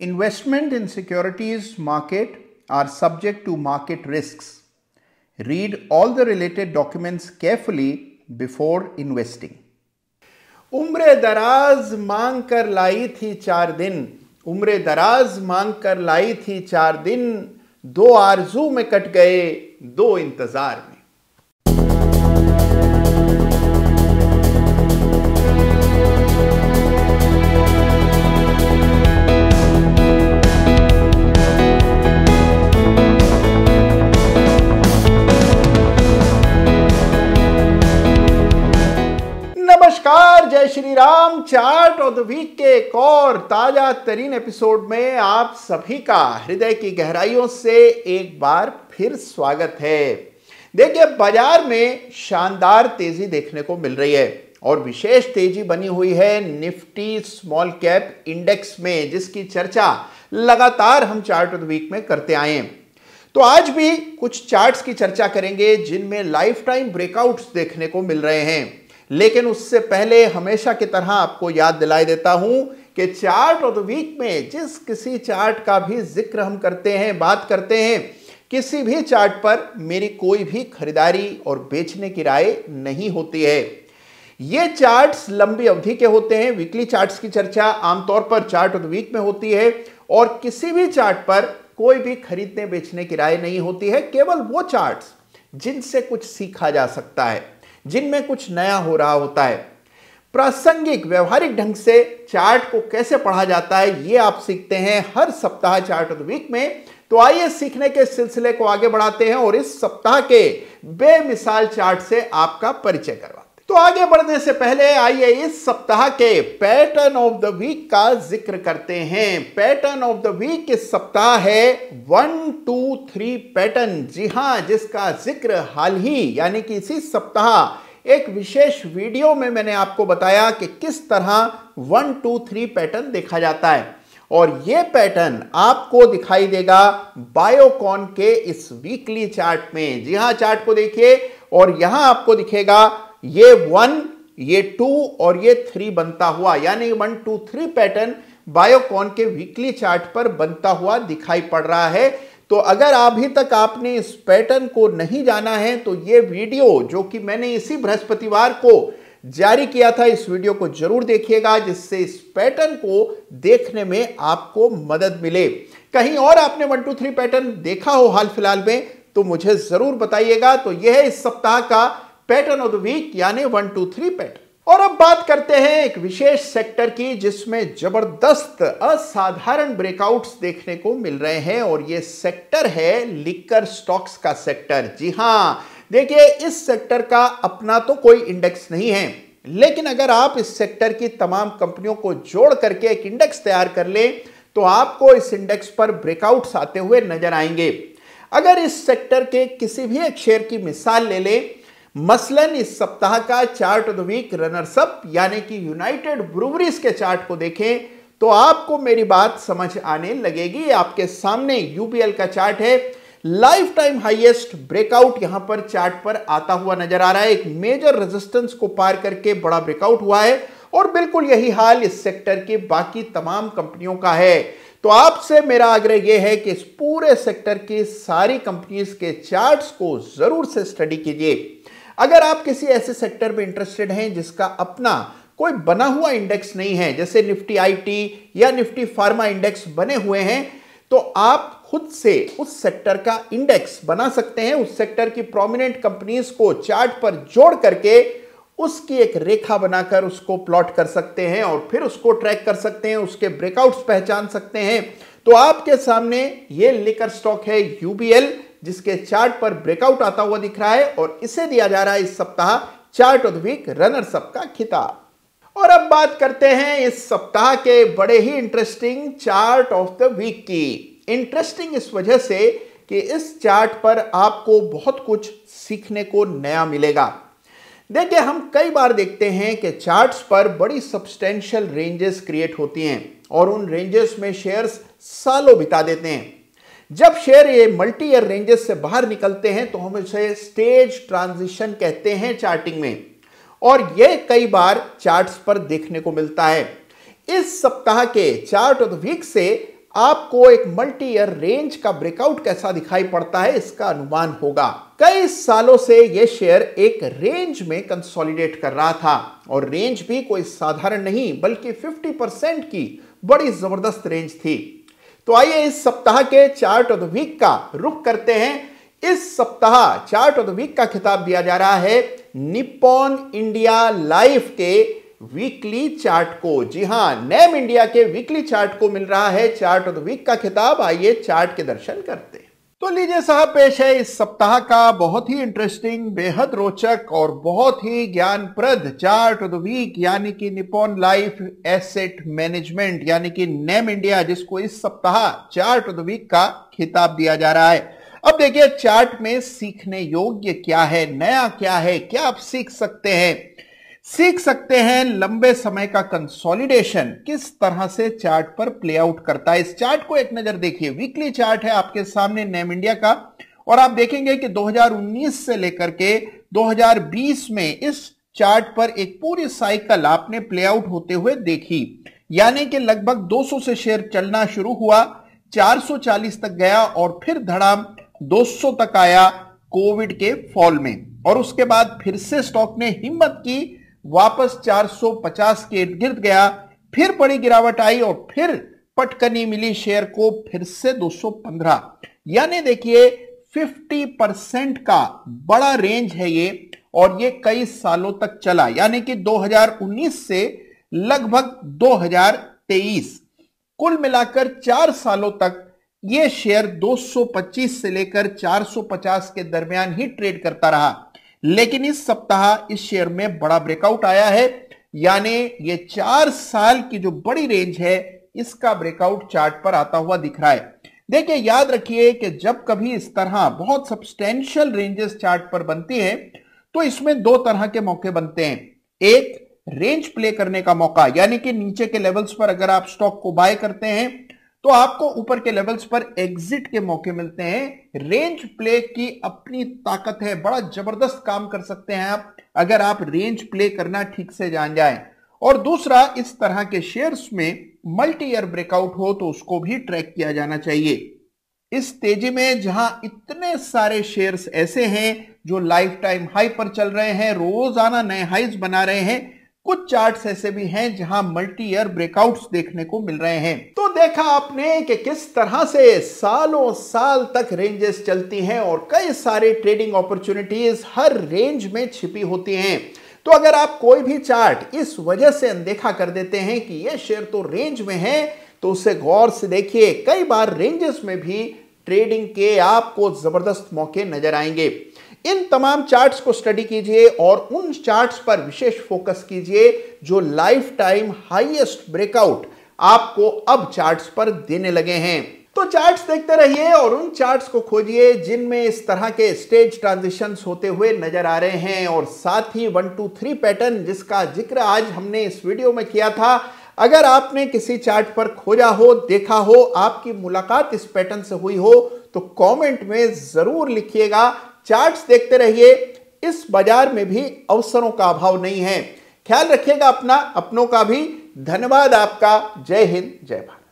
Investment in securities market are subject to market risks. Read all the related documents carefully before investing. उम्र दराज मांग कर लाई थी चार दिन उम्र दराज मांग कर लाई थी चार दिन दो आरजू में कट गए दो इंतजार में Shri Ram chart of the week के एक और ताजा तरीन एपिसोड में आप सभी का हृदय की गहराइयों से एक बार फिर स्वागत है देखिए बाजार में शानदार तेजी देखने को मिल रही है और विशेष तेजी बनी हुई है निफ्टी स्मॉल कैप इंडेक्स में जिसकी चर्चा लगातार हम चार्ट ऑफ द वीक में करते आए हैं तो आज भी कुछ चार्ट्स की चर्चा करेंगे जिनमें लाइफ टाइम ब्रेकआउट्स देखने को मिल रहे हैं लेकिन उससे पहले हमेशा की तरह आपको याद दिलाई देता हूं कि चार्ट ऑफ द वीक में जिस किसी चार्ट का भी जिक्र हम करते हैं बात करते हैं किसी भी चार्ट पर मेरी कोई भी खरीदारी और बेचने की राय नहीं होती है ये चार्ट्स लंबी अवधि के होते हैं वीकली चार्ट्स की चर्चा आमतौर पर चार्ट ऑफ द वीक में होती है और किसी भी चार्ट पर कोई भी खरीदने बेचने की राय नहीं होती है केवल वो चार्ट्स जिनसे कुछ सीखा जा सकता है जिनमें कुछ नया हो रहा होता है प्रासंगिक व्यवहारिक ढंग से चार्ट को कैसे पढ़ा जाता है ये आप सीखते हैं हर सप्ताह चार्ट ऑफ द वीक में तो आइए सीखने के सिलसिले को आगे बढ़ाते हैं और इस सप्ताह के बेमिसाल चार्ट से आपका परिचय करवा तो आगे बढ़ने से पहले आइए इस सप्ताह के पैटर्न ऑफ द वीक का जिक्र करते हैं पैटर्न ऑफ द वीक इस सप्ताह है वन टू थ्री पैटर्न जी हाँ जिसका जिक्र हाल ही यानी कि इसी सप्ताह एक विशेष वीडियो में मैंने आपको बताया कि किस तरह वन टू थ्री पैटर्न देखा जाता है और ये पैटर्न आपको दिखाई देगा बायोकॉन के इस वीकली चार्ट में जी हाँ चार्ट को देखिए और यहां आपको दिखेगा ये वन ये टू और ये थ्री बनता हुआ यानी one two three pattern Biocon के वीकली चार्ट पर बनता हुआ दिखाई पड़ रहा है तो अगर अभी तक आपने इस पैटर्न को नहीं जाना है तो ये वीडियो जो कि मैंने इसी बृहस्पतिवार को जारी किया था इस वीडियो को जरूर देखिएगा जिससे इस पैटर्न को देखने में आपको मदद मिले कहीं और आपने वन टू थ्री पैटर्न देखा हो हाल फिलहाल में तो मुझे जरूर बताइएगा तो यह है इस सप्ताह का पैटर्न ऑफ द वीक यानी वन टू थ्री पैटर्न और अब बात करते हैं एक विशेष सेक्टर की जिसमें जबरदस्त असाधारण ब्रेकआउट्स देखने को मिल रहे हैं और ये सेक्टर है लिकर स्टॉक्स का सेक्टर जी हां देखिए इस सेक्टर का अपना तो कोई इंडेक्स नहीं है लेकिन अगर आप इस सेक्टर की तमाम कंपनियों को जोड़ करके एक इंडेक्स तैयार कर लें तो आपको इस इंडेक्स पर ब्रेकआउट्स आते हुए नजर आएंगे अगर इस सेक्टर के किसी भी एक शेयर की मिसाल ले लें मसलन इस सप्ताह का chart of the week runners up यानी कि यूनाइटेड ब्रूवरीज के चार्ट को देखें तो आपको मेरी बात समझ आने लगेगी आपके सामने यूपीएल का चार्ट है लाइफ टाइम हाइएस्ट ब्रेकआउट यहां पर चार्ट पर आता हुआ नजर आ रहा है एक मेजर रेजिस्टेंस को पार करके बड़ा ब्रेकआउट हुआ है और बिल्कुल यही हाल इस सेक्टर के बाकी तमाम कंपनियों का है तो आपसे मेरा आग्रह यह है कि इस पूरे सेक्टर की सारी कंपनीज के चार्ट्स को जरूर से स्टडी कीजिए अगर आप किसी ऐसे सेक्टर में इंटरेस्टेड हैं जिसका अपना कोई बना हुआ इंडेक्स नहीं है जैसे निफ्टी आईटी या निफ्टी फार्मा इंडेक्स बने हुए हैं तो आप खुद से उस सेक्टर का इंडेक्स बना सकते हैं उस सेक्टर की प्रोमिनेंट कंपनीज को चार्ट पर जोड़ करके उसकी एक रेखा बनाकर उसको प्लॉट कर सकते हैं और फिर उसको ट्रैक कर सकते हैं उसके ब्रेकआउट्स पहचान सकते हैं तो आपके सामने ये लेकर स्टॉक है यूबीएल जिसके चार्ट पर ब्रेकआउट आता हुआ दिख रहा है और इसे दिया जा रहा है इस सप्ताह chart of week runner runners up का खिताब और अब बात करते हैं इस सप्ताह के बड़े ही interesting chart of the week की इंटरेस्टिंग इस वजह से कि इस चार्ट पर आपको बहुत कुछ सीखने को नया मिलेगा देखिए हम कई बार देखते हैं कि चार्ट्स पर बड़ी सब्सटेंशियल रेंजेस क्रिएट होती हैं और उन रेंजेस में शेयर्स सालों बिता देते हैं जब शेयर ये मल्टी ईयर रेंजेस से बाहर निकलते हैं तो हम इसे स्टेज ट्रांजिशन कहते हैं चार्टिंग में और ये कई बार चार्ट्स पर देखने को मिलता है इस सप्ताह के चार्ट ऑफ वीक से आपको एक मल्टी ईयर रेंज का ब्रेकआउट कैसा दिखाई पड़ता है इसका अनुमान होगा कई सालों से यह शेयर एक रेंज में कंसोलिडेट कर रहा था और रेंज भी कोई साधारण नहीं बल्कि 50 परसेंट की बड़ी जबरदस्त रेंज थी तो आइए इस सप्ताह के चार्ट ऑफ द वीक का रुख करते हैं इस सप्ताह चार्ट ऑफ द वीक का खिताब दिया जा रहा है निपॉन इंडिया लाइफ के वीकली चार्ट को जी हां नेम इंडिया के वीकली चार्ट को मिल रहा है चार्ट ऑफ द वीक का खिताब आइए चार्ट के दर्शन करते हैं तो लीजिए साहब पेश है इस सप्ताह का बहुत ही इंटरेस्टिंग बेहद रोचक और बहुत ही ज्ञानप्रद चार्ट ऑफ द वीक यानी कि निपोन लाइफ एसेट मैनेजमेंट यानी कि नेम इंडिया जिसको इस सप्ताह चार्ट ऑफ द वीक का खिताब दिया जा रहा है अब देखिए चार्ट में सीखने योग्य क्या है नया क्या है क्या आप सीख सकते हैं सीख सकते हैं लंबे समय का कंसोलिडेशन किस तरह से चार्ट पर प्ले आउट करता है इस चार्ट को एक नजर देखिए वीकली चार्ट है आपके सामने नेम इंडिया का और आप देखेंगे कि 2019 से लेकर के 2020 में इस चार्ट पर एक पूरी साइकिल आपने प्ले आउट होते हुए देखी यानी कि लगभग 200 से शेयर चलना शुरू हुआ 440 तक गया और फिर धड़ाम 200 तक आया कोविड के फॉल में और उसके बाद फिर से स्टॉक ने हिम्मत की वापस 450 के गिर्द गया फिर बड़ी गिरावट आई और फिर पटकनी मिली शेयर को फिर से 215 यानी देखिए 50 परसेंट का बड़ा रेंज है ये और ये कई सालों तक चला यानी कि 2019 से लगभग 2023 कुल मिलाकर चार सालों तक ये शेयर 225 से लेकर 450 के दरमियान ही ट्रेड करता रहा लेकिन इस सप्ताह इस शेयर में बड़ा ब्रेकआउट आया है यानी ये चार साल की जो बड़ी रेंज है इसका ब्रेकआउट चार्ट पर आता हुआ दिख रहा है देखिए याद रखिए कि जब कभी इस तरह बहुत सब्सटेंशियल रेंजेस चार्ट पर बनती है तो इसमें दो तरह के मौके बनते हैं एक रेंज प्ले करने का मौका यानी कि नीचे के लेवल्स पर अगर आप स्टॉक को बाय करते हैं तो आपको ऊपर के लेवल्स पर एग्जिट के मौके मिलते हैं रेंज प्ले की अपनी ताकत है बड़ा जबरदस्त काम कर सकते हैं आप अगर आप रेंज प्ले करना ठीक से जान जाए और दूसरा इस तरह के शेयर्स में मल्टी ईयर ब्रेकआउट हो तो उसको भी ट्रैक किया जाना चाहिए इस तेजी में जहां इतने सारे शेयर्स ऐसे हैं जो लाइफ टाइम हाई पर चल रहे हैं रोजाना नए हाइज बना रहे हैं कुछ चार्ट्स ऐसे भी हैं जहां मल्टी ईयर ब्रेकआउट्स देखने को मिल रहे हैं तो देखा आपने कि किस तरह से सालों साल तक रेंजेस चलती हैं और कई सारे ट्रेडिंग अपॉर्चुनिटीज हर रेंज में छिपी होती हैं तो अगर आप कोई भी चार्ट इस वजह से अनदेखा कर देते हैं कि ये शेयर तो रेंज में है तो उसे गौर से देखिए कई बार रेंजेस में भी ट्रेडिंग के आपको जबरदस्त मौके नजर आएंगे इन तमाम चार्ट्स को स्टडी कीजिए और उन चार्ट्स पर विशेष फोकस कीजिए जो लाइफ टाइम हाइएस्ट ब्रेकआउट आपको अब चार्ट्स पर देने लगे हैं तो चार्ट्स देखते रहिए और उन चार्ट्स को खोजिए जिनमें इस तरह के स्टेज ट्रांजिशन होते हुए नजर आ रहे हैं और साथ ही वन टू थ्री पैटर्न जिसका जिक्र आज हमने इस वीडियो में किया था अगर आपने किसी चार्ट पर खोजा हो देखा हो आपकी मुलाकात इस पैटर्न से हुई हो तो कमेंट में ज़रूर लिखिएगा चार्ट्स देखते रहिए इस बाजार में भी अवसरों का अभाव नहीं है ख्याल रखिएगा अपना अपनों का भी धन्यवाद आपका जय हिंद जय भारत